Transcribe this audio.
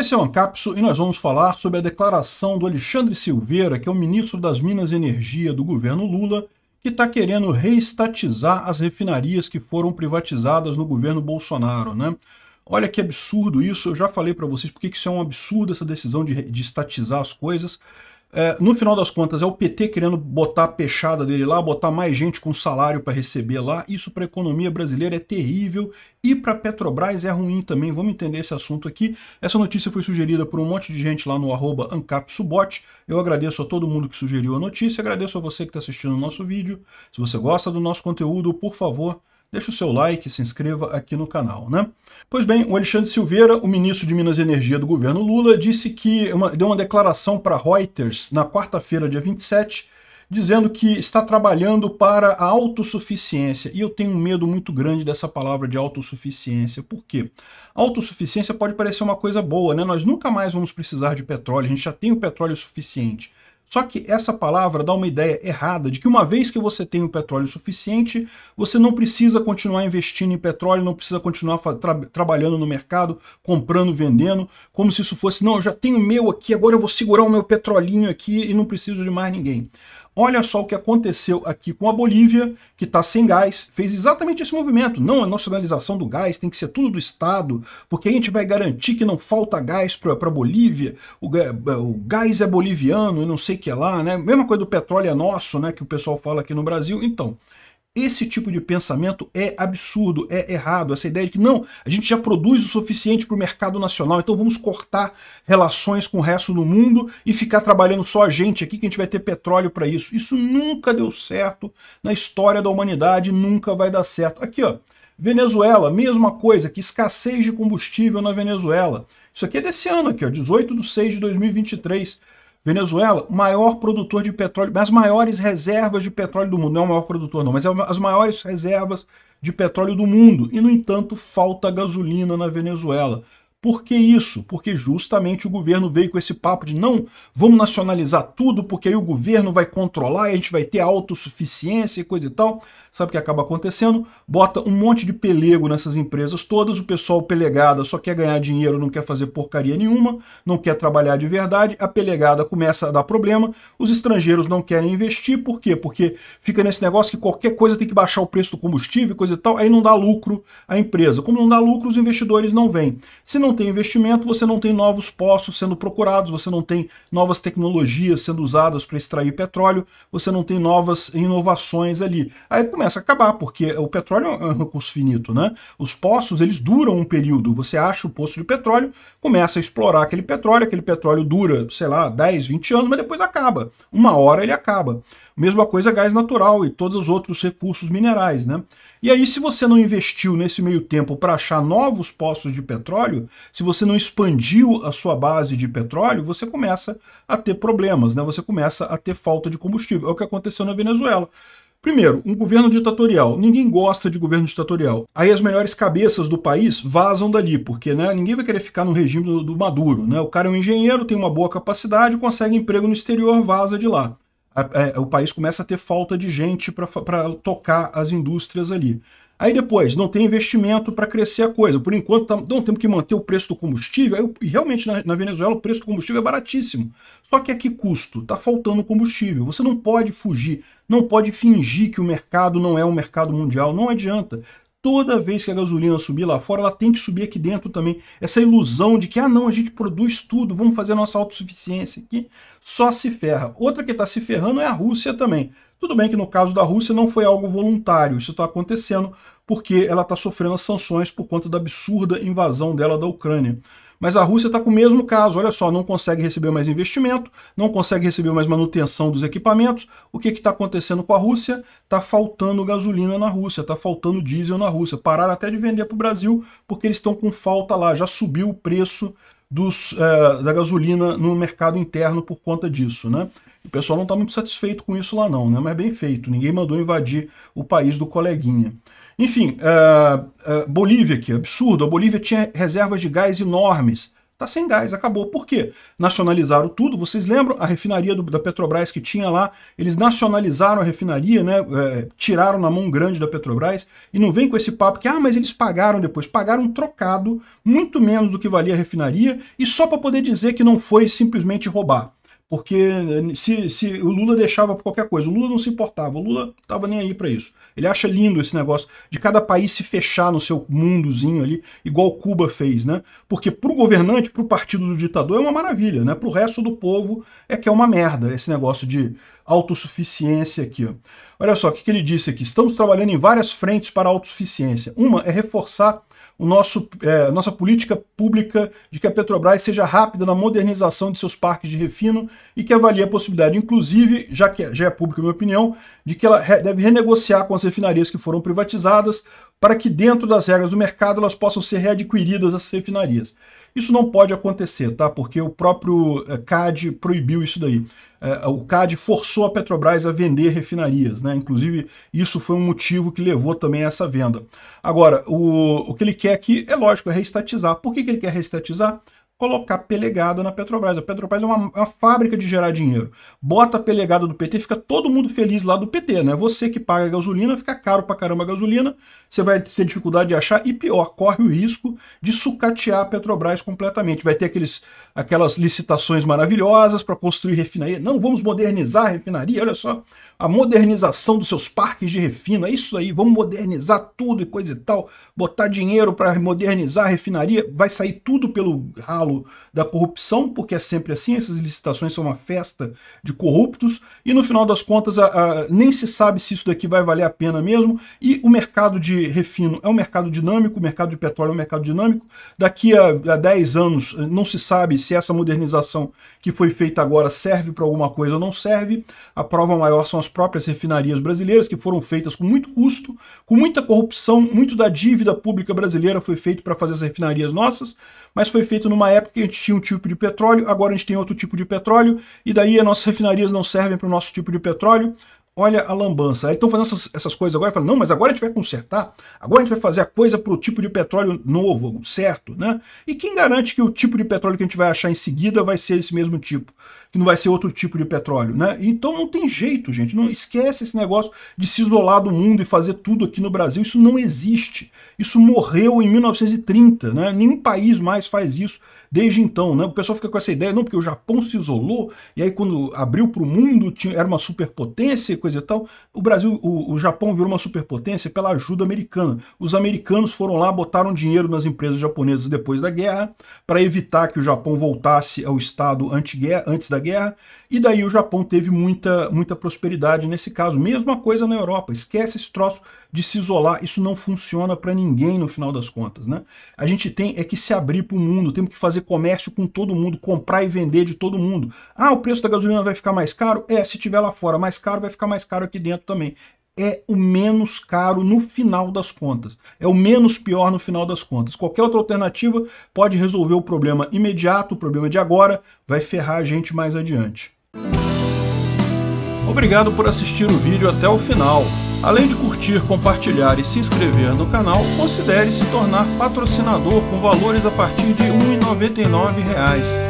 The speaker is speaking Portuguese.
Esse é o Ancapso e nós vamos falar sobre a declaração do Alexandre Silveira, que é o ministro das Minas e Energia do governo Lula, que está querendo reestatizar as refinarias que foram privatizadas no governo Bolsonaro, né? Olha que absurdo isso, eu já falei para vocês porque isso é um absurdo, essa decisão de, de estatizar as coisas. É, no final das contas, é o PT querendo botar a peixada dele lá, botar mais gente com salário para receber lá. Isso para a economia brasileira é terrível e para a Petrobras é ruim também. Vamos entender esse assunto aqui. Essa notícia foi sugerida por um monte de gente lá no arroba AncapSubot. Eu agradeço a todo mundo que sugeriu a notícia, agradeço a você que está assistindo o nosso vídeo. Se você gosta do nosso conteúdo, por favor, deixe o seu like, se inscreva aqui no canal, né? Pois bem, o Alexandre Silveira, o ministro de Minas e Energia do governo Lula, disse que uma, deu uma declaração para Reuters na quarta-feira, dia 27, dizendo que está trabalhando para a autossuficiência. E eu tenho um medo muito grande dessa palavra de autossuficiência. Por quê? Autossuficiência pode parecer uma coisa boa, né? Nós nunca mais vamos precisar de petróleo, a gente já tem o petróleo suficiente. Só que essa palavra dá uma ideia errada de que uma vez que você tem o petróleo suficiente, você não precisa continuar investindo em petróleo, não precisa continuar tra trabalhando no mercado, comprando, vendendo, como se isso fosse, não, eu já tenho o meu aqui, agora eu vou segurar o meu petrolinho aqui e não preciso de mais ninguém. Olha só o que aconteceu aqui com a Bolívia, que está sem gás, fez exatamente esse movimento. Não, a nacionalização do gás tem que ser tudo do Estado, porque a gente vai garantir que não falta gás para a Bolívia, o, o, gás é boliviano e não sei o que lá, né? Mesma coisa do petróleo é nosso, né? Que o pessoal fala aqui no Brasil. Então, esse tipo de pensamento é absurdo, é errado. Essa ideia de que não, a gente já produz o suficiente para o mercado nacional, então vamos cortar relações com o resto do mundo e ficar trabalhando só a gente aqui, que a gente vai ter petróleo para isso. Isso nunca deu certo na história da humanidade, nunca vai dar certo. Aqui, ó, Venezuela, mesma coisa, que escassez de combustível na Venezuela. Isso aqui é desse ano, aqui, ó, 18 de 6 de 2023. Venezuela, maior produtor de petróleo, as maiores reservas de petróleo do mundo, não é o maior produtor não, mas é as maiores reservas de petróleo do mundo. E, no entanto, falta gasolina na Venezuela. Por que isso? Porque justamente o governo veio com esse papo de não, vamos nacionalizar tudo, porque aí o governo vai controlar e a gente vai ter autossuficiência e coisa e tal. Sabe o que acaba acontecendo? Bota um monte de pelego nessas empresas todas, o pessoal pelegada só quer ganhar dinheiro, não quer fazer porcaria nenhuma, não quer trabalhar de verdade, a pelegada começa a dar problema, os estrangeiros não querem investir, por quê? Porque fica nesse negócio que qualquer coisa tem que baixar o preço do combustível, coisa e tal, aí não dá lucro à empresa. Como não dá lucro, os investidores não vêm. Se não tem investimento, você não tem novos postos sendo procurados, você não tem novas tecnologias sendo usadas para extrair petróleo, você não tem novas inovações ali. Aí começa a acabar, porque o petróleo é, é um recurso finito, né? Os poços, eles duram um período. Você acha o poço de petróleo, começa a explorar aquele petróleo, aquele petróleo dura, sei lá, 10, 20 anos, mas depois acaba. Uma hora ele acaba. Mesma coisa gás natural e todos os outros recursos minerais, né? E aí, se você não investiu nesse meio tempo para achar novos poços de petróleo, se você não expandiu a sua base de petróleo, você começa a ter problemas, né? Você começa a ter falta de combustível. É o que aconteceu na Venezuela. Primeiro, um governo ditatorial. Ninguém gosta de governo ditatorial. Aí as melhores cabeças do país vazam dali, porque né, ninguém vai querer ficar no regime do, do Maduro. Né? O cara é um engenheiro, tem uma boa capacidade, consegue emprego no exterior, vaza de lá. A, a, é, o país começa a ter falta de gente para tocar as indústrias ali. Aí depois, não tem investimento para crescer a coisa. Por enquanto, tá, não temos que manter o preço do combustível. e realmente, na, na, Venezuela, o preço do combustível é baratíssimo. Só que a que custo? Está faltando combustível. Você não pode fugir, não pode fingir que o mercado não é um mercado mundial. Não adianta toda vez que a gasolina subir lá fora, ela tem que subir aqui dentro também. Essa ilusão de que, ah não, a gente produz tudo, vamos fazer a nossa autossuficiência aqui, só se ferra. Outra que está se ferrando é a Rússia também. Tudo bem que no caso da Rússia não foi algo voluntário, isso está acontecendo porque ela está sofrendo as sanções por conta da absurda invasão dela da Ucrânia. Mas a Rússia está com o mesmo caso, olha só, não consegue receber mais investimento, não consegue receber mais manutenção dos equipamentos. O que está acontecendo com a Rússia? Está faltando gasolina na Rússia, está faltando diesel na Rússia. Pararam até de vender para o Brasil porque eles estão com falta lá, já subiu o preço dos, é, da gasolina no mercado interno por conta disso, né? O pessoal não está muito satisfeito com isso lá não, né? mas bem feito. Ninguém mandou invadir o país do coleguinha. Enfim, uh, uh, Bolívia aqui, absurdo. A Bolívia tinha reservas de gás enormes. Está sem gás, acabou. Por quê? Nacionalizaram tudo. Vocês lembram a refinaria do, da Petrobras que tinha lá? Eles nacionalizaram a refinaria, né? É, tiraram na mão grande da Petrobras. E não vem com esse papo que, ah, mas eles pagaram depois. Pagaram trocado, muito menos do que valia a refinaria, e só para poder dizer que não foi simplesmente roubar. Porque eh, se, se o Lula deixava por qualquer coisa, o Lula não se importava, o Lula estava nem aí para isso. Ele acha lindo esse negócio de cada país se fechar no seu mundozinho ali, igual Cuba fez, né? Porque para o governante, para o partido do ditador é uma maravilha, né? Para o resto do povo é que é uma merda esse negócio de autossuficiência aqui. Olha só o que, que ele disse aqui. Estamos trabalhando em várias frentes para autossuficiência. Uma é reforçar o nosso, é, nossa política pública de que a Petrobras seja rápida na modernização de seus parques de refino e que avalie a possibilidade, inclusive, já que já é pública a minha opinião, de que ela re, deve renegociar com as refinarias que foram privatizadas para que dentro das regras do mercado elas possam ser readquiridas as refinarias. Isso não pode acontecer, tá? Porque o próprio eh, CAD proibiu isso daí. Eh, o CAD forçou a Petrobras a vender refinarias, né? Inclusive, isso foi um motivo que levou também a essa venda. Agora, o, o que ele quer aqui, é lógico, é reestatizar. Por que, que ele quer reestatizar? colocar pelegado na Petrobras. A Petrobras é uma, é uma, fábrica de gerar dinheiro. Bota pelegada do PT, fica todo mundo feliz lá do PT, né? Você que paga a gasolina, fica caro pra caramba a gasolina, você vai ter dificuldade de achar e pior, corre o risco de sucatear a Petrobras completamente. Vai ter aqueles, aquelas licitações maravilhosas para construir refinaria. Não, vamos modernizar a refinaria, olha só. A modernização dos seus parques de refino, é isso aí, vamos modernizar tudo e coisa e tal, botar dinheiro para modernizar a refinaria, vai sair tudo pelo ralo escândalo da corrupção, porque é sempre assim, essas licitações são uma festa de corruptos, e no final das contas a, a, nem se sabe se isso daqui vai valer a pena mesmo, e o mercado de refino é um mercado dinâmico, o mercado de petróleo é um mercado dinâmico, daqui a, a 10 anos eh, não se sabe se essa modernização que foi feita agora serve para alguma coisa ou não serve, a prova maior são as próprias refinarias brasileiras, que foram feitas com muito custo, com muita corrupção, muito da dívida pública brasileira foi feito para fazer as refinarias nossas, mas foi feito numa época época que a gente tinha um tipo de petróleo, agora a gente tem outro tipo de petróleo, e daí as nossas refinarias não servem para o nosso tipo de petróleo. Olha a lambança. Aí estão fazendo essas, essas, coisas agora, falando, não, mas agora a gente vai consertar, agora a gente vai fazer a coisa para o tipo de petróleo novo, certo, né? E quem garante que o tipo de petróleo que a gente vai achar em seguida vai ser esse mesmo tipo? que não vai ser outro tipo de petróleo, né? Então não tem jeito, gente. Não esquece esse negócio de se isolar do mundo e fazer tudo aqui no Brasil. Isso não existe. Isso morreu em 1930, né? Nenhum país mais faz isso desde então, né? O pessoal fica com essa ideia, não, porque o Japão se isolou e aí quando abriu para o mundo tinha, era uma superpotência e coisa e tal. O Brasil, o, o Japão virou uma superpotência pela ajuda americana. Os americanos foram lá, botaram dinheiro nas empresas japonesas depois da guerra para evitar que o Japão voltasse ao estado antes da Guerra, e daí o Japão teve muita, muita prosperidade nesse caso. Mesma coisa na Europa, esquece esse troço de se isolar, isso não funciona para ninguém no final das contas. Né? A gente tem é que se abrir para o mundo, temos que fazer comércio com todo mundo, comprar e vender de todo mundo. Ah, o preço da gasolina vai ficar mais caro? É, se tiver lá fora mais caro, vai ficar mais caro aqui dentro também é o menos caro no final das contas. É o menos pior no final das contas. Qualquer outra alternativa pode resolver o problema imediato, o problema de agora, vai ferrar a gente mais adiante. Obrigado por assistir o vídeo até o final. Além de curtir, compartilhar e se inscrever no canal, considere se tornar patrocinador com valores a partir de R$ 1,99